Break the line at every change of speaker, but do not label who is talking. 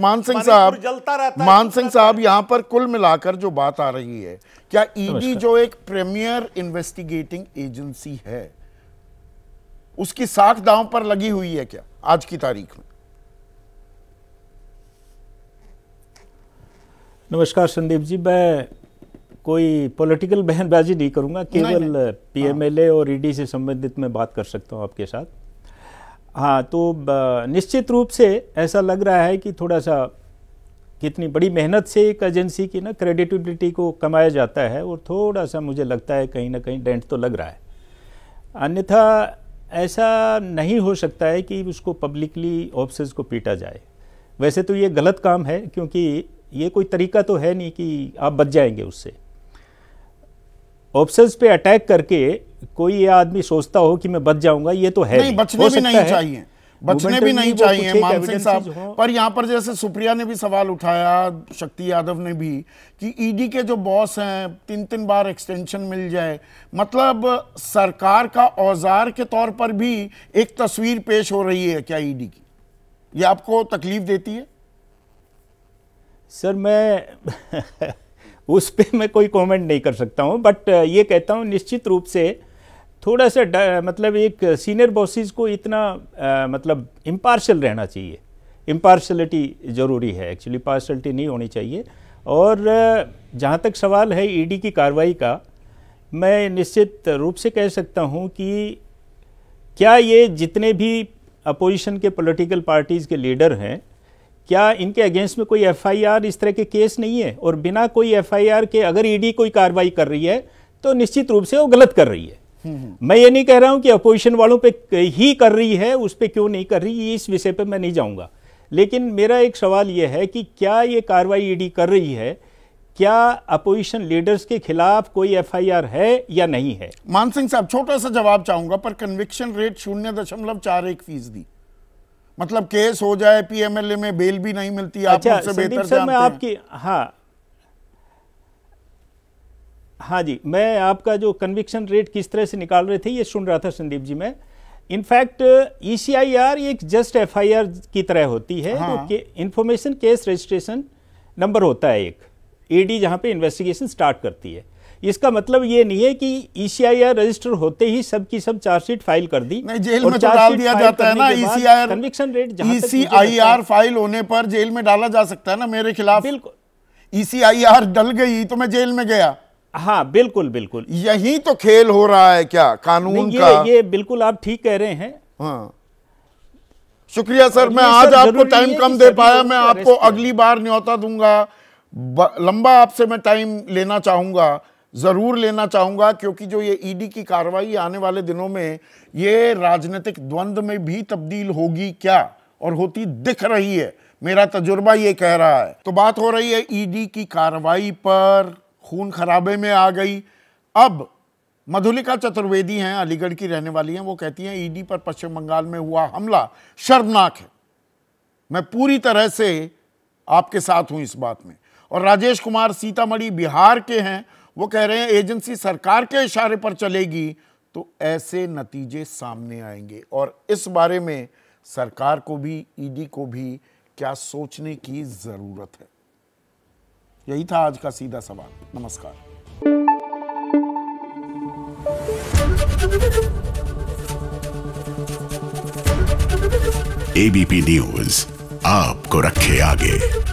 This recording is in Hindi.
मान सिंह साहब मान सिंह साहब यहाँ पर कुल मिलाकर जो बात आ रही है क्या ईडी e जो एक प्रीमियर इन्वेस्टिगेटिंग एजेंसी है उसकी साख दांव पर लगी हुई है क्या आज की तारीख में
नमस्कार संदीप जी मैं कोई पॉलिटिकल बहनबाजी नहीं करूंगा केवल पीएमएलए हाँ। और ईडी e से संबंधित मैं बात कर सकता हूं आपके साथ हाँ तो निश्चित रूप से ऐसा लग रहा है कि थोड़ा सा कितनी बड़ी मेहनत से एक एजेंसी की ना क्रेडिटिबिलिटी को कमाया जाता है और थोड़ा सा मुझे लगता है कहीं ना कहीं डेंट तो लग रहा है अन्यथा ऐसा नहीं हो सकता है कि उसको पब्लिकली ऑफिस को पीटा जाए वैसे तो ये गलत काम है क्योंकि ये कोई तरीका तो है नहीं कि आप बच जाएंगे उससे ऑफिस पे अटैक करके कोई ये आदमी सोचता हो कि मैं बच जाऊंगा ये तो है नहीं बचने भी नहीं चाहिए बचने भी नहीं चाहिए मानसिंह साहब
पर यहाँ पर जैसे सुप्रिया ने भी सवाल उठाया शक्ति यादव ने भी कि ईडी e के जो बॉस हैं तीन तीन बार एक्सटेंशन मिल जाए मतलब सरकार का औजार के तौर पर भी एक तस्वीर पेश हो रही है क्या ईडी e की ये आपको तकलीफ देती है सर मैं उस पर मैं कोई कमेंट नहीं
कर सकता हूँ बट ये कहता हूँ निश्चित रूप से थोड़ा सा मतलब एक सीनियर बॉसेस को इतना आ, मतलब इम्पार्शल रहना चाहिए इम्पार्शलिटी ज़रूरी है एक्चुअली पार्शलिटी नहीं होनी चाहिए और जहाँ तक सवाल है ईडी e की कार्रवाई का मैं निश्चित रूप से कह सकता हूँ कि क्या ये जितने भी अपोजिशन के पॉलिटिकल पार्टीज़ के लीडर हैं क्या इनके अगेंस्ट में कोई एफआईआर इस तरह के केस नहीं है और बिना कोई एफआईआर के अगर ईडी e कोई कार्रवाई कर रही है तो निश्चित रूप से वो गलत कर रही है मैं ये नहीं कह रहा हूं कि अपोजिशन वालों पे ही कर रही है उस पर क्यों नहीं कर रही इस विषय पे मैं नहीं जाऊंगा लेकिन मेरा एक सवाल यह है कि क्या ये कार्रवाई ईडी कर रही है क्या अपोजिशन लीडर्स के
खिलाफ कोई एफआईआर है या नहीं है मान सिंह साहब छोटा सा जवाब चाहूंगा पर कन्विक्शन रेट शून्य दशमलव चार एक फीसदी मतलब केस हो जाए पीएमएलए में बेल भी नहीं मिलती अच्छा, आप बेहतर मैं आपकी
हाँ हाँ जी मैं आपका जो कन्विक्शन रेट किस तरह से निकाल रहे थे ये सुन रहा था संदीप जी मैं in fact E C I R एक जस्ट एफ आई आर की तरह होती है हाँ। तो केस रजिस्ट्रेशन नंबर होता है एक ए e डी जहाँ पर इन्वेस्टिगेशन स्टार्ट करती है इसका मतलब ये नहीं है कि ईसीआईआर e रजिस्टर होते ही सब सब चार्जशीट फाइल कर दी नहीं जेल में तो डाल दिया जाता है ना ECIR
conviction rate ECIR file होने पर जेल में डाला जा सकता है ना मेरे खिलाफ बिल्कुल ईसीआईआर e डल गई तो मैं जेल में गया हाँ बिल्कुल बिल्कुल यही तो खेल हो रहा है क्या कानून ये, का ये बिल्कुल आप ठीक कह रहे हैं हाँ शुक्रिया सर मैं आज आपको टाइम कम दे पाया मैं आपको अगली बार न्योता दूंगा लंबा आपसे मैं टाइम लेना चाहूंगा ज़रूर लेना चाहूंगा क्योंकि जो ये ईडी e की कार्रवाई आने वाले दिनों में ये राजनीतिक द्वंद्व में भी तब्दील होगी क्या और होती दिख रही है मेरा तजुर्बा ये कह रहा है तो बात हो रही है ईडी e की कार्रवाई पर खून खराबे में आ गई अब मधुलिका चतुर्वेदी हैं अलीगढ़ की रहने वाली हैं वो कहती हैं ईडी पर पश्चिम बंगाल में हुआ हमला शर्मनाक है मैं पूरी तरह से आपके साथ हूं इस बात में और राजेश कुमार सीतामढ़ी बिहार के हैं वो कह रहे हैं एजेंसी सरकार के इशारे पर चलेगी तो ऐसे नतीजे सामने आएंगे और इस बारे में सरकार को भी ईडी को भी क्या सोचने की ज़रूरत है यही था आज का सीधा सवाल नमस्कार एबीपी न्यूज आपको रखे आगे